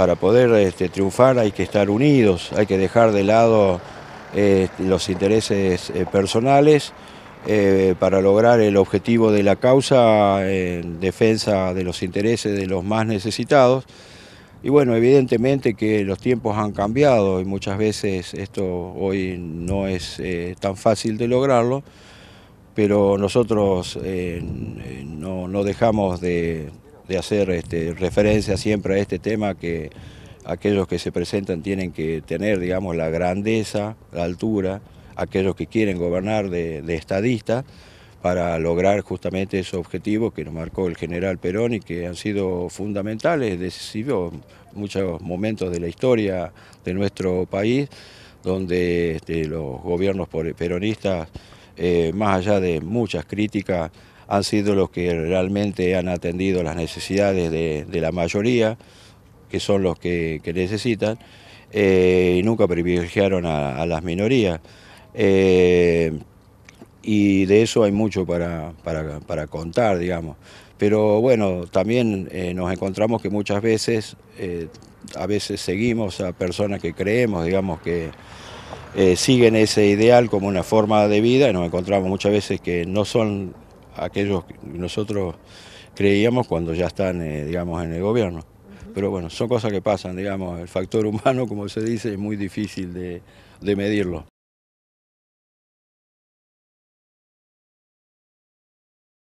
Para poder este, triunfar hay que estar unidos, hay que dejar de lado eh, los intereses eh, personales eh, para lograr el objetivo de la causa en defensa de los intereses de los más necesitados. Y bueno, evidentemente que los tiempos han cambiado y muchas veces esto hoy no es tan fácil de lograrlo, pero nosotros no dejamos de de hacer este, referencia siempre a este tema que aquellos que se presentan tienen que tener, digamos, la grandeza, la altura, aquellos que quieren gobernar de, de estadista para lograr justamente esos objetivos que nos marcó el general Perón y que han sido fundamentales, decisivos, muchos momentos de la historia de nuestro país, donde este, los gobiernos peronistas, eh, más allá de muchas críticas, han sido los que realmente han atendido las necesidades de, la mayoría, que son los que, necesitan, eh, y nunca privilegiaron a, las minorías. Eh, y de eso hay mucho para, contar, digamos. Pero bueno, también eh, nos encontramos que muchas veces, a veces seguimos a personas que creemos, digamos, que, siguen ese ideal como una forma de vida y nos encontramos muchas veces que no son aquellos que nosotros creíamos cuando ya están, eh, digamos, en el gobierno. Pero bueno, son cosas que pasan, digamos, el factor humano, como se dice, es muy difícil de medirlo.